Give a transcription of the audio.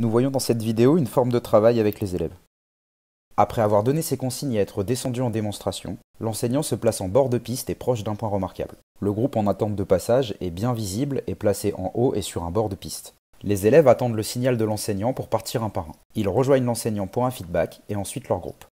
Nous voyons dans cette vidéo une forme de travail avec les élèves. Après avoir donné ses consignes et être descendu en démonstration, l'enseignant se place en bord de piste et proche d'un point remarquable. Le groupe en attente de passage est bien visible et placé en haut et sur un bord de piste. Les élèves attendent le signal de l'enseignant pour partir un par un. Ils rejoignent l'enseignant pour un feedback et ensuite leur groupe.